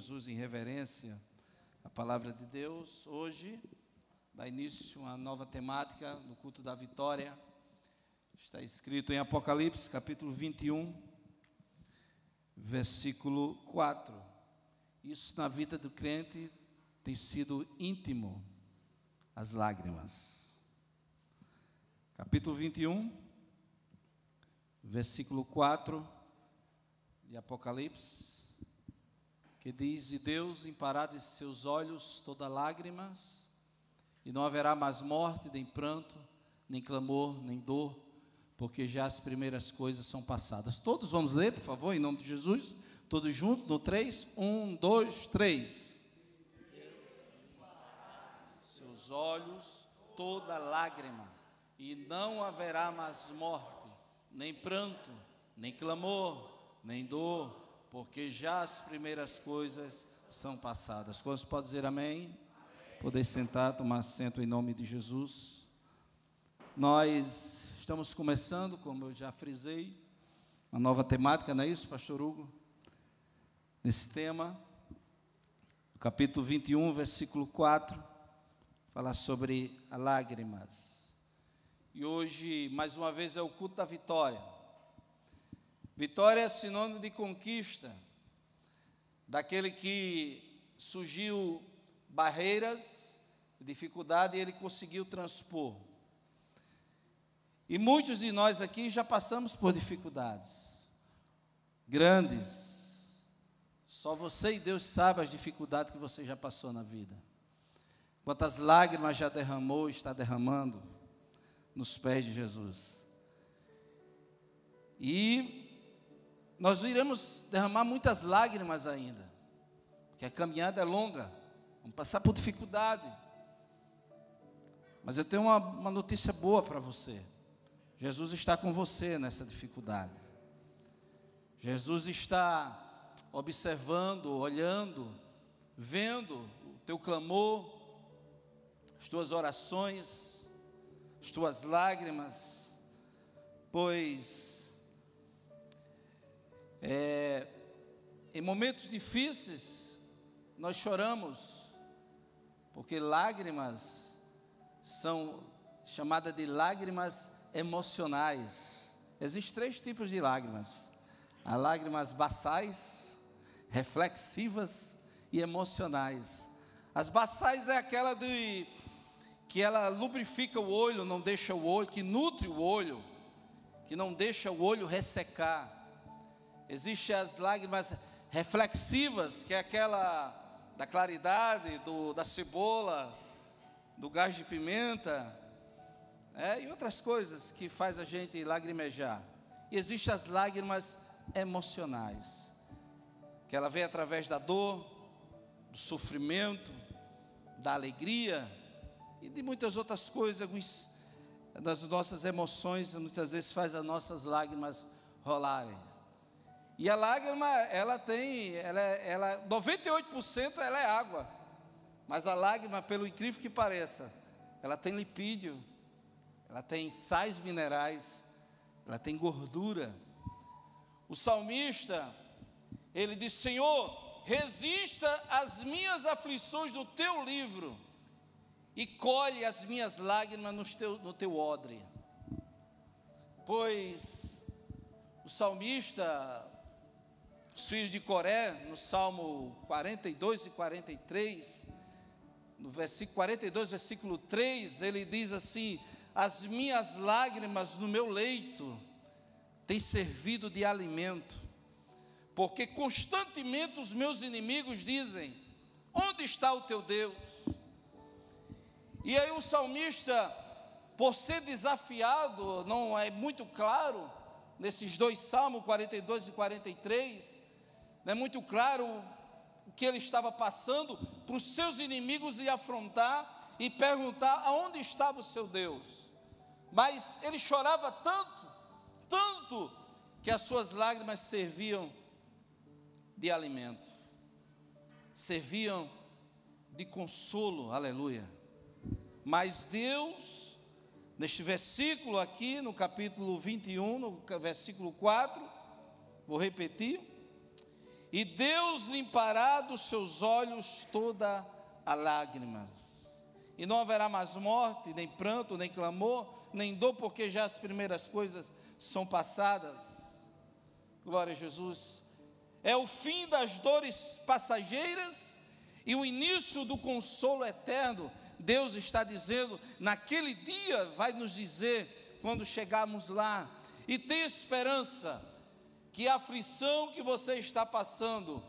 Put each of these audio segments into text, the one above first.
Jesus em reverência à palavra de Deus, hoje dá início a nova temática no culto da vitória. Está escrito em Apocalipse, capítulo 21, versículo 4. Isso na vida do crente tem sido íntimo, as lágrimas. Capítulo 21, versículo 4 de Apocalipse que diz: E Deus impará de seus olhos toda lágrimas, e não haverá mais morte, nem pranto, nem clamor, nem dor, porque já as primeiras coisas são passadas. Todos vamos ler, por favor, em nome de Jesus, todos juntos, no 3, 1, 2, 3. Seus olhos, toda lágrima, e não haverá mais morte, nem pranto, nem clamor, nem dor porque já as primeiras coisas são passadas. Quantos pode dizer amém? amém? Poder sentar, tomar assento em nome de Jesus. Nós estamos começando, como eu já frisei, uma nova temática, não é isso, pastor Hugo? Nesse tema, capítulo 21, versículo 4, fala sobre lágrimas. E hoje, mais uma vez, é o culto da vitória. Vitória é sinônimo de conquista, daquele que surgiu barreiras, dificuldade e ele conseguiu transpor. E muitos de nós aqui já passamos por dificuldades grandes. Só você e Deus sabe as dificuldades que você já passou na vida. Quantas lágrimas já derramou, está derramando nos pés de Jesus. E nós iremos derramar muitas lágrimas ainda, porque a caminhada é longa, vamos passar por dificuldade. Mas eu tenho uma, uma notícia boa para você: Jesus está com você nessa dificuldade. Jesus está observando, olhando, vendo o teu clamor, as tuas orações, as tuas lágrimas, pois é, em momentos difíceis, nós choramos, porque lágrimas são chamadas de lágrimas emocionais. Existem três tipos de lágrimas: as lágrimas basais, reflexivas e emocionais. As basais é aquela de que ela lubrifica o olho, não deixa o olho, que nutre o olho, que não deixa o olho ressecar. Existem as lágrimas reflexivas, que é aquela da claridade, do, da cebola, do gás de pimenta, é, e outras coisas que faz a gente lagrimejar. E existem as lágrimas emocionais, que ela vem através da dor, do sofrimento, da alegria e de muitas outras coisas, alguns das nossas emoções muitas vezes faz as nossas lágrimas rolarem. E a lágrima, ela tem, ela, ela 98% ela é água. Mas a lágrima, pelo incrível que pareça, ela tem lipídio, ela tem sais minerais, ela tem gordura. O salmista, ele diz: Senhor, resista às minhas aflições do teu livro e colhe as minhas lágrimas no teu, no teu odre. Pois o salmista, os filhos de Coré, no Salmo 42 e 43, no versículo 42, versículo 3, ele diz assim: As minhas lágrimas no meu leito têm servido de alimento, porque constantemente os meus inimigos dizem: Onde está o teu Deus? E aí o salmista, por ser desafiado, não é muito claro, nesses dois salmos, 42 e 43, não é muito claro o que ele estava passando, para os seus inimigos e afrontar e perguntar aonde estava o seu Deus. Mas ele chorava tanto, tanto, que as suas lágrimas serviam de alimento, serviam de consolo, aleluia. Mas Deus, neste versículo aqui, no capítulo 21, no versículo 4, vou repetir, e Deus limpará dos seus olhos toda a lágrima. E não haverá mais morte, nem pranto, nem clamor, nem dor, porque já as primeiras coisas são passadas. Glória a Jesus. É o fim das dores passageiras e o início do consolo eterno. Deus está dizendo, naquele dia vai nos dizer, quando chegarmos lá, e tem esperança que a aflição que você está passando,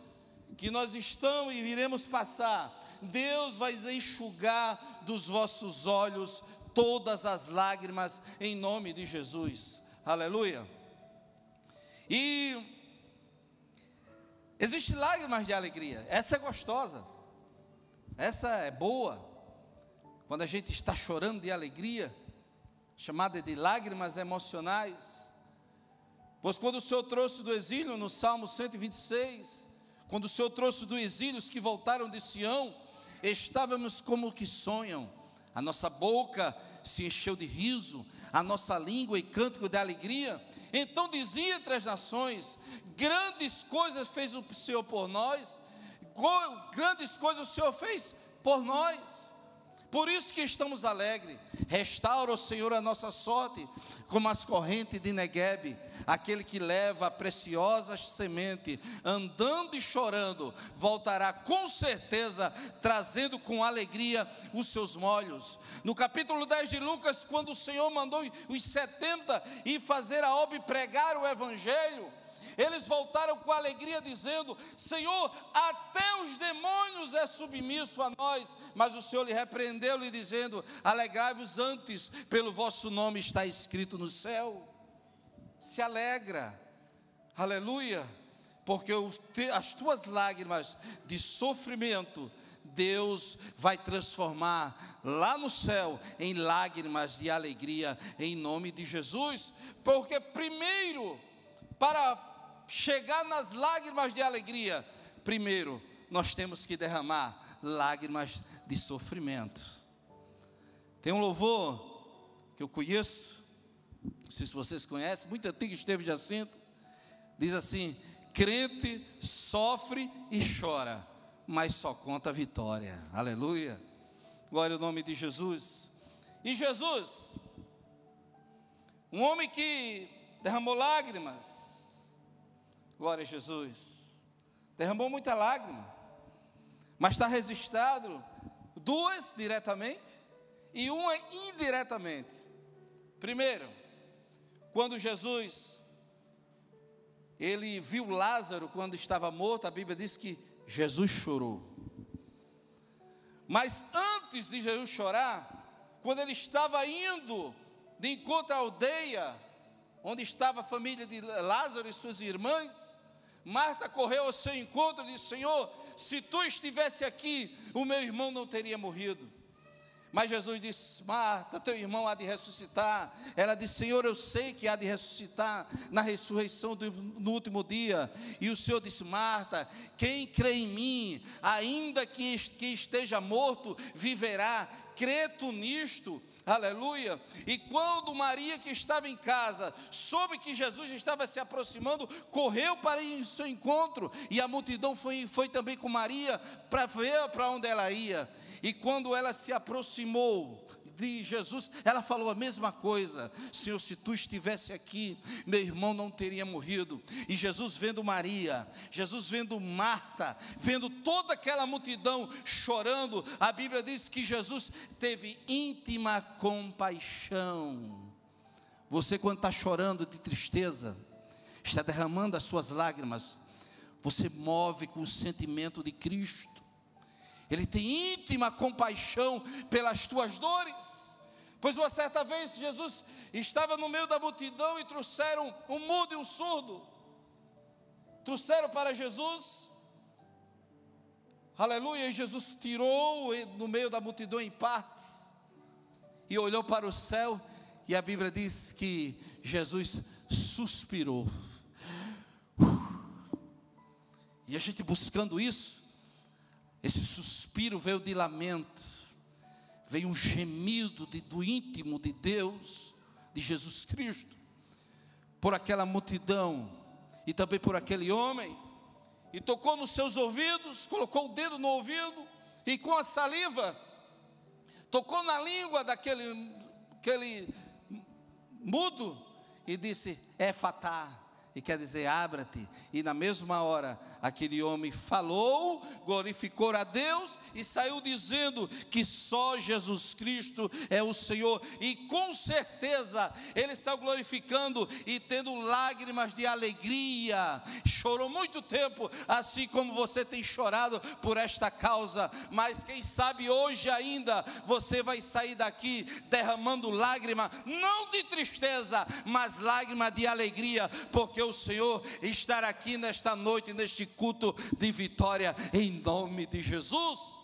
que nós estamos e iremos passar, Deus vai enxugar dos vossos olhos todas as lágrimas em nome de Jesus. Aleluia. E existe lágrimas de alegria. Essa é gostosa. Essa é boa. Quando a gente está chorando de alegria, chamada de lágrimas emocionais. Pois quando o Senhor trouxe do exílio, no Salmo 126, quando o Senhor trouxe do exílio os que voltaram de Sião, estávamos como que sonham, a nossa boca se encheu de riso, a nossa língua e cântico de alegria. Então dizia entre as nações: grandes coisas fez o Senhor por nós, grandes coisas o Senhor fez por nós. Por isso que estamos alegres. Restaura, o Senhor, a nossa sorte como as correntes de Negueb, aquele que leva a preciosa semente, andando e chorando, voltará com certeza, trazendo com alegria os seus molhos. No capítulo 10 de Lucas, quando o Senhor mandou os 70 ir fazer a obra e pregar o evangelho, eles voltaram com alegria, dizendo: Senhor, até os demônios é submisso a nós. Mas o Senhor lhe repreendeu, lhe dizendo: Alegrai-vos antes, pelo vosso nome está escrito no céu. Se alegra, aleluia, porque as tuas lágrimas de sofrimento Deus vai transformar lá no céu em lágrimas de alegria em nome de Jesus, porque primeiro para chegar nas lágrimas de alegria, primeiro nós temos que derramar lágrimas de sofrimento. Tem um louvor que eu conheço, não sei se vocês conhecem, muito antigo, Esteve de Jacinto, diz assim: crente sofre e chora, mas só conta a vitória. Aleluia. Glória ao nome de Jesus. E Jesus, um homem que derramou lágrimas, Glória a Jesus. Derramou muita lágrima, mas está registrado duas diretamente e uma indiretamente. Primeiro, quando Jesus ele viu Lázaro quando estava morto, a Bíblia diz que Jesus chorou. Mas antes de Jesus chorar, quando ele estava indo de encontro à aldeia, onde estava a família de Lázaro e suas irmãs, Marta correu ao seu encontro e disse: Senhor, se tu estivesse aqui, o meu irmão não teria morrido. Mas Jesus disse: Marta, teu irmão há de ressuscitar. Ela disse: Senhor, eu sei que há de ressuscitar na ressurreição do, no último dia. E o Senhor disse: Marta, quem crê em mim, ainda que, que esteja morto, viverá. Credo nisto? Aleluia! E quando Maria, que estava em casa, soube que Jesus estava se aproximando, correu para ir em seu encontro, e a multidão foi, foi também com Maria para ver para onde ela ia. E quando ela se aproximou, de Jesus, ela falou a mesma coisa: Senhor, se tu estivesse aqui, meu irmão não teria morrido. E Jesus vendo Maria, Jesus vendo Marta, vendo toda aquela multidão chorando, a Bíblia diz que Jesus teve íntima compaixão. Você, quando está chorando de tristeza, está derramando as suas lágrimas, você move com o sentimento de Cristo. Ele tem íntima compaixão pelas tuas dores. Pois uma certa vez Jesus estava no meio da multidão e trouxeram um mudo e um surdo. Trouxeram para Jesus. Aleluia, e Jesus tirou no meio da multidão em parte e olhou para o céu, e a Bíblia diz que Jesus suspirou. Uh. E a gente buscando isso, esse suspiro veio de lamento, veio um gemido de, do íntimo de Deus, de Jesus Cristo, por aquela multidão e também por aquele homem, e tocou nos seus ouvidos, colocou o dedo no ouvido e com a saliva tocou na língua daquele aquele mudo e disse: É fatal e quer dizer abra-te. E na mesma hora, aquele homem falou, glorificou a Deus e saiu dizendo que só Jesus Cristo é o Senhor. E com certeza ele saiu glorificando e tendo lágrimas de alegria. Chorou muito tempo, assim como você tem chorado por esta causa. Mas quem sabe hoje ainda você vai sair daqui derramando lágrima, não de tristeza, mas lágrima de alegria, porque porque o Senhor estar aqui nesta noite, neste culto de vitória, em nome de Jesus.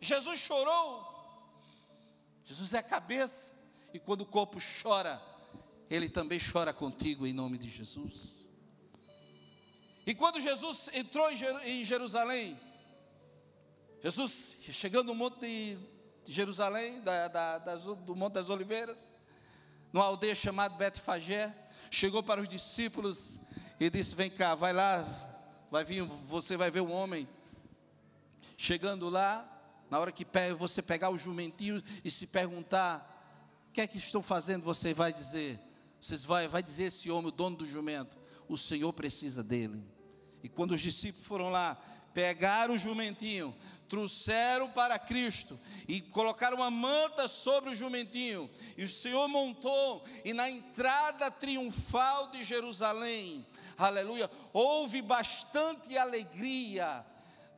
Jesus chorou, Jesus é a cabeça, e quando o corpo chora, ele também chora contigo, em nome de Jesus. E quando Jesus entrou em Jerusalém, Jesus chegando no monte de Jerusalém, da, da, das, do Monte das Oliveiras, numa aldeia chamada Betfagé, chegou para os discípulos e disse: Vem cá, vai lá, vai vir, você vai ver o um homem. Chegando lá, na hora que você pegar o jumentinho e se perguntar: O que é que estou fazendo? Você vai dizer: Vocês vai, vai dizer esse homem, o dono do jumento, o Senhor precisa dele. E quando os discípulos foram lá, pegaram o jumentinho, trouxeram para Cristo e colocaram uma manta sobre o jumentinho. E o Senhor montou, e na entrada triunfal de Jerusalém, aleluia, houve bastante alegria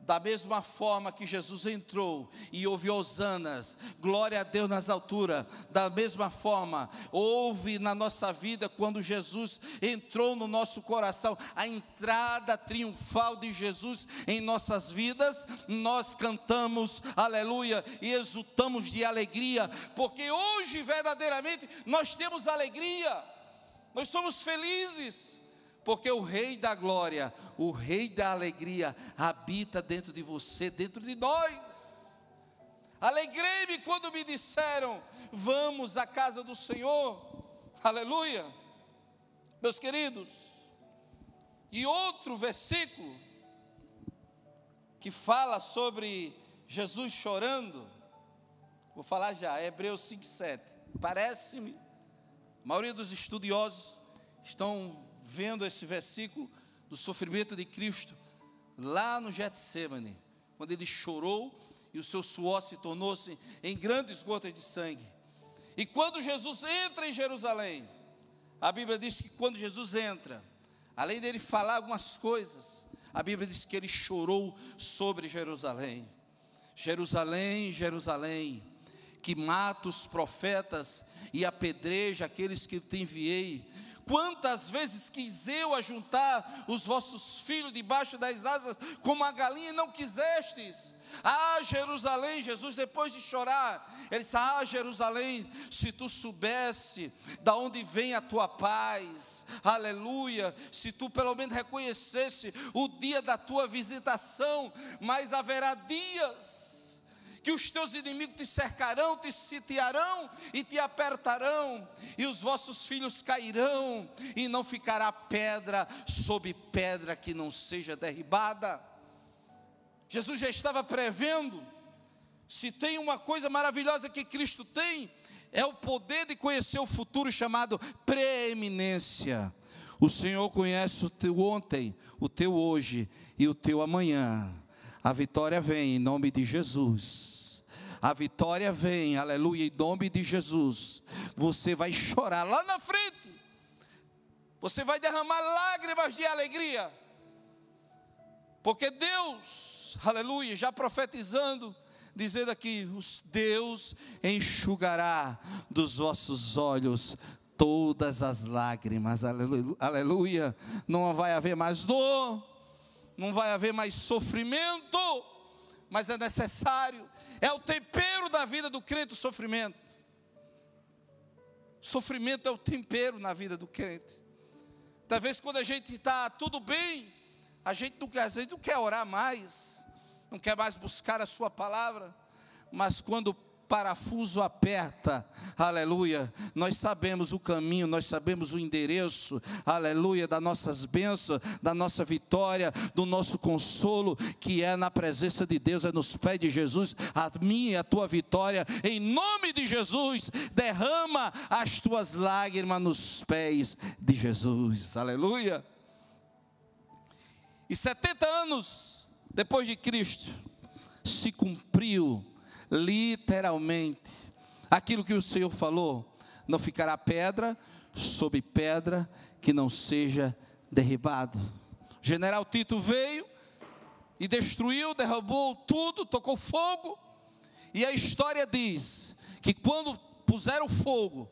da mesma forma que Jesus entrou e houve hosanas, glória a Deus nas alturas, da mesma forma houve na nossa vida quando Jesus entrou no nosso coração, a entrada triunfal de Jesus em nossas vidas, nós cantamos aleluia e exultamos de alegria, porque hoje verdadeiramente nós temos alegria. Nós somos felizes porque o Rei da glória, o Rei da alegria, habita dentro de você, dentro de nós. Alegrei-me quando me disseram: Vamos à casa do Senhor. Aleluia. Meus queridos, e outro versículo que fala sobre Jesus chorando, vou falar já, é Hebreus 5,7. Parece-me, a maioria dos estudiosos estão vendo esse versículo do sofrimento de Cristo lá no Getsemane, quando ele chorou e o seu suor se tornou-se em grandes gotas de sangue. E quando Jesus entra em Jerusalém, a Bíblia diz que quando Jesus entra, além dele falar algumas coisas, a Bíblia diz que ele chorou sobre Jerusalém. Jerusalém, Jerusalém, que mata os profetas e apedreja aqueles que te enviei. Quantas vezes quis eu ajuntar os vossos filhos debaixo das asas, como a galinha, e não quisestes? Ah, Jerusalém, Jesus, depois de chorar, ele disse: Ah, Jerusalém, se tu soubesse da onde vem a tua paz, aleluia, se tu pelo menos reconhecesse o dia da tua visitação, mas haverá dias que os teus inimigos te cercarão, te sitiarão e te apertarão, e os vossos filhos cairão, e não ficará pedra sob pedra que não seja derribada. Jesus já estava prevendo, se tem uma coisa maravilhosa que Cristo tem, é o poder de conhecer o futuro chamado preeminência. O Senhor conhece o teu ontem, o teu hoje e o teu amanhã. A vitória vem em nome de Jesus. A vitória vem, aleluia, em nome de Jesus. Você vai chorar lá na frente. Você vai derramar lágrimas de alegria. Porque Deus, aleluia, já profetizando, dizendo aqui: os Deus enxugará dos vossos olhos todas as lágrimas, aleluia, aleluia. não vai haver mais dor, não vai haver mais sofrimento, mas é necessário, é o tempero da vida do crente o sofrimento. Sofrimento é o tempero na vida do crente. Talvez quando a gente está tudo bem, a gente, não quer, a gente não quer orar mais, não quer mais buscar a Sua palavra, mas quando parafuso aperta, aleluia. Nós sabemos o caminho, nós sabemos o endereço, aleluia, das nossas bênçãos, da nossa vitória, do nosso consolo, que é na presença de Deus, é nos pés de Jesus, a minha e a tua vitória, em nome de Jesus, derrama as tuas lágrimas nos pés de Jesus, aleluia. E 70 anos depois de Cristo, se cumpriu literalmente. Aquilo que o Senhor falou, não ficará pedra sobre pedra que não seja derribado. General Tito veio e destruiu, derrubou tudo, tocou fogo. E a história diz que quando puseram fogo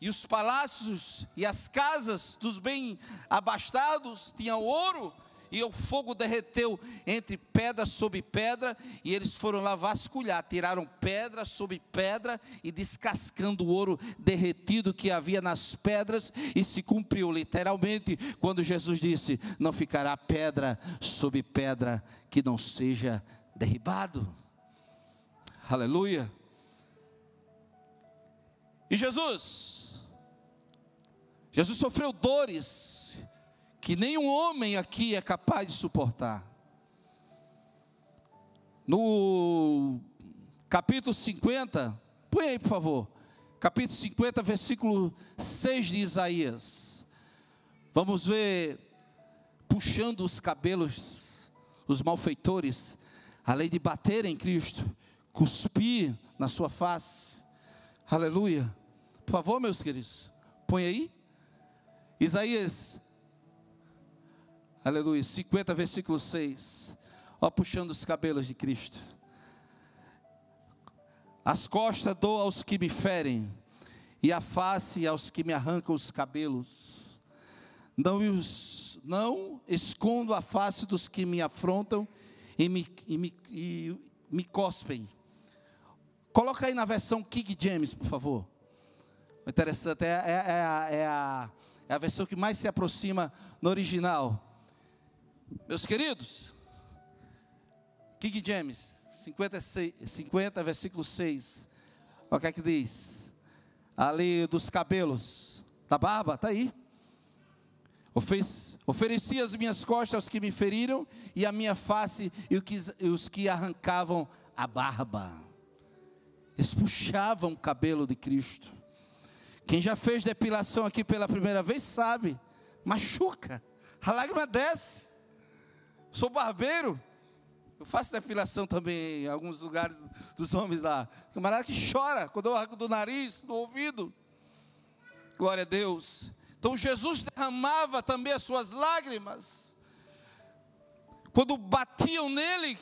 e os palácios e as casas dos bem abastados tinham ouro, e o fogo derreteu entre pedra sobre pedra, e eles foram lá vasculhar, tiraram pedra sobre pedra e descascando o ouro derretido que havia nas pedras, e se cumpriu literalmente quando Jesus disse: Não ficará pedra sobre pedra que não seja derribado. Aleluia. E Jesus, Jesus sofreu dores que nenhum homem aqui é capaz de suportar. No capítulo 50, põe aí por favor, capítulo 50, versículo 6 de Isaías. Vamos ver, puxando os cabelos, os malfeitores, além de bater em Cristo, cuspir na sua face. Aleluia. Por favor, meus queridos, põe aí. Isaías Aleluia. 50, versículo 6. Ó, puxando os cabelos de Cristo. As costas dou aos que me ferem, e a face aos que me arrancam os cabelos. Não, não escondo a face dos que me afrontam e me, e me, e me cospem. Coloca aí na versão King James, por favor. Interessante, é, é, é, a, é, a, é a versão que mais se aproxima no original. Meus queridos, King James 56, 50, versículo 6. Olha o que é que diz. Ali dos cabelos, da tá barba, está aí. Ofez, ofereci as minhas costas aos que me feriram, e a minha face e os que arrancavam a barba. Eles puxavam o cabelo de Cristo. Quem já fez depilação aqui pela primeira vez sabe, machuca, a lágrima desce. Sou barbeiro. Eu faço depilação também em alguns lugares dos homens lá. Camarada que chora quando eu arranco do nariz, do ouvido. Glória a Deus. Então Jesus derramava também as suas lágrimas. Quando batiam nele,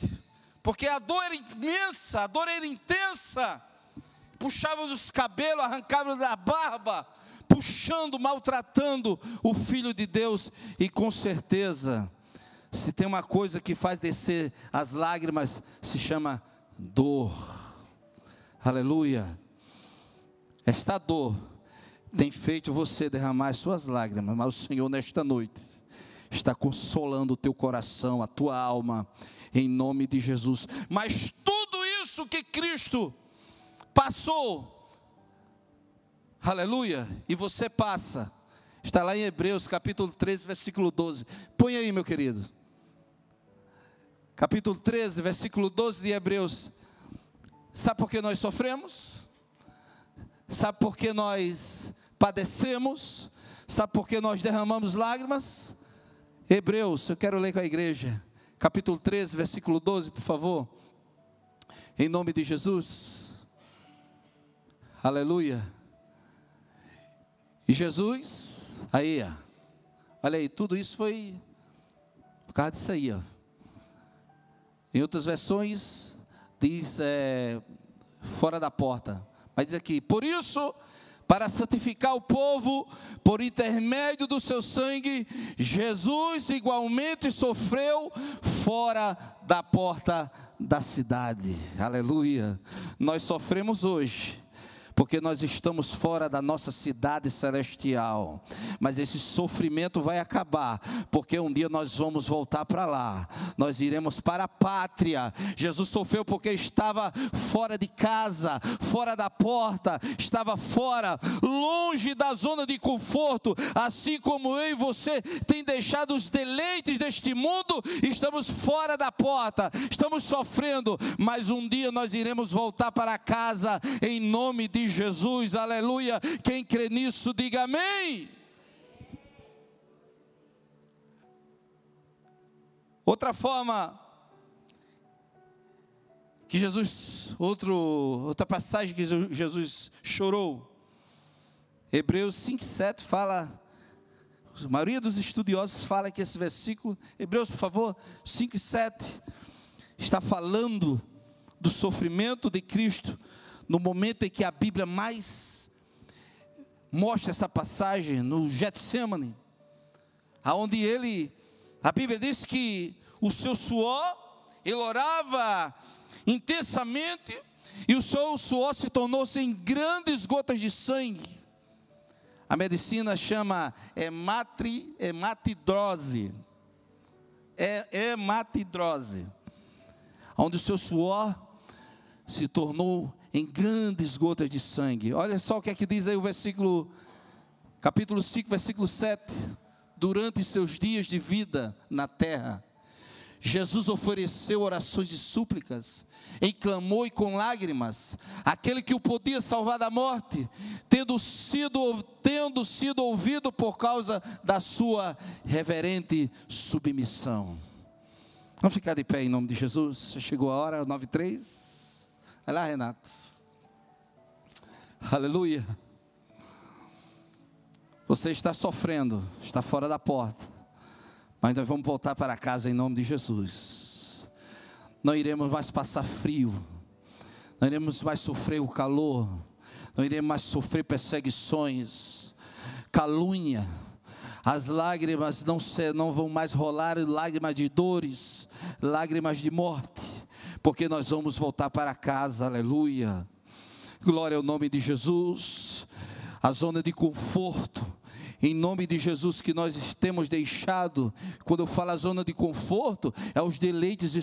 porque a dor era imensa, a dor era intensa. Puxavam os cabelos, arrancavam da barba, puxando, maltratando o filho de Deus, e com certeza se tem uma coisa que faz descer as lágrimas, se chama dor. Aleluia. Esta dor tem feito você derramar suas lágrimas, mas o Senhor, nesta noite, está consolando o teu coração, a tua alma, em nome de Jesus. Mas tudo isso que Cristo passou, aleluia, e você passa, está lá em Hebreus capítulo 3, versículo 12. Põe aí, meu querido capítulo 13, versículo 12 de Hebreus. Sabe por que nós sofremos? Sabe por que nós padecemos? Sabe por que nós derramamos lágrimas? Hebreus, eu quero ler com a igreja, capítulo 13, versículo 12, por favor. Em nome de Jesus. Aleluia. E Jesus, aí, ó. olha aí, tudo isso foi por causa disso aí, ó. Em outras versões, diz é, fora da porta. Mas diz aqui: Por isso, para santificar o povo, por intermédio do seu sangue, Jesus igualmente sofreu fora da porta da cidade. Aleluia. Nós sofremos hoje porque nós estamos fora da nossa cidade celestial. Mas esse sofrimento vai acabar, porque um dia nós vamos voltar para lá, nós iremos para a pátria. Jesus sofreu porque estava fora de casa, fora da porta, estava fora, longe da zona de conforto, assim como eu e você tem deixado os deleites deste mundo, estamos fora da porta, estamos sofrendo, mas um dia nós iremos voltar para casa em nome de Jesus, aleluia. Quem crê nisso, diga amém. Outra forma que Jesus, outro, outra passagem que Jesus chorou, Hebreus 5, 7 fala, a maioria dos estudiosos fala que esse versículo, Hebreus por favor, 5 e 7, está falando do sofrimento de Cristo no momento em que a Bíblia mais mostra essa passagem, no Getsemane, aonde ele, a Bíblia diz que o seu suor, ele orava intensamente, e o seu suor se tornou-se em grandes gotas de sangue. A medicina chama hematri, hematidrose. É, hematidrose. Onde o seu suor se tornou em grandes gotas de sangue. Olha só o que é que diz aí o versículo, capítulo 5, versículo 7. Durante seus dias de vida na terra, Jesus ofereceu orações e súplicas, e clamou e com lágrimas, aquele que o podia salvar da morte, tendo sido, tendo sido ouvido por causa da sua reverente submissão. Vamos ficar de pé em nome de Jesus? Chegou a hora, 9 e 3. Vai lá, Renato. Aleluia. Você está sofrendo, está fora da porta. Mas nós vamos voltar para casa em nome de Jesus. Não iremos mais passar frio. Não iremos mais sofrer o calor. Não iremos mais sofrer perseguições, calúnia. As lágrimas não, não vão mais rolar lágrimas de dores, lágrimas de morte porque nós vamos voltar para casa, aleluia. Glória ao nome de Jesus. A zona de conforto em nome de Jesus, que nós temos deixado, quando eu falo a zona de conforto, é os deleites,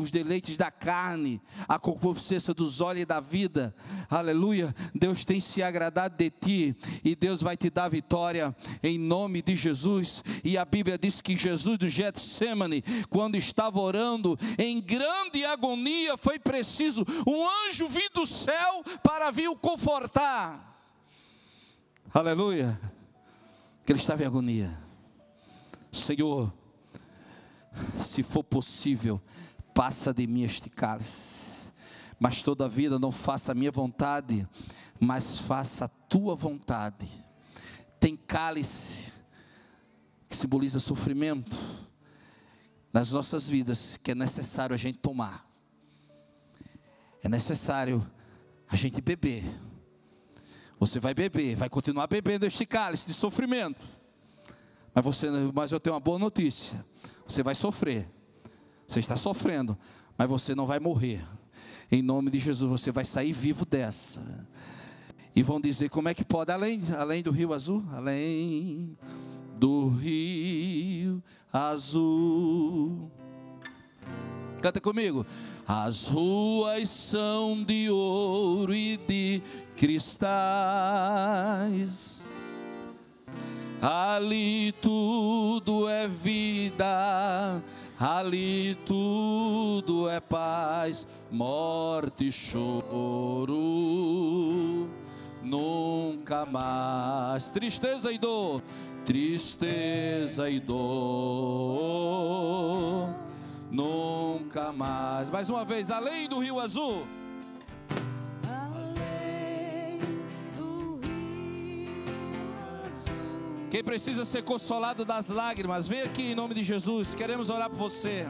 os deleites da carne, a concupiscência dos olhos e da vida, aleluia, Deus tem se agradado de ti, e Deus vai te dar vitória, em nome de Jesus, e a Bíblia diz que Jesus do Getsemane, quando estava orando, em grande agonia, foi preciso um anjo vir do céu, para vir o confortar, aleluia, que ele estava em agonia. Senhor, se for possível, passa de mim este cálice, mas toda a vida não faça a minha vontade, mas faça a tua vontade. Tem cálice que simboliza sofrimento nas nossas vidas que é necessário a gente tomar. É necessário a gente beber você vai beber, vai continuar bebendo este cálice de sofrimento. Mas, você, mas eu tenho uma boa notícia: você vai sofrer. Você está sofrendo, mas você não vai morrer. Em nome de Jesus, você vai sair vivo dessa. E vão dizer como é que pode além, além do Rio Azul, além do Rio Azul. Canta comigo. As ruas são de ouro e de cristais. Ali tudo é vida, ali tudo é paz, morte e choro, nunca mais tristeza e dor, tristeza e dor nunca mais. Mais uma vez, além do Rio Azul. Além do Rio Azul. Quem precisa ser consolado das lágrimas, vem aqui em nome de Jesus. Queremos orar por você.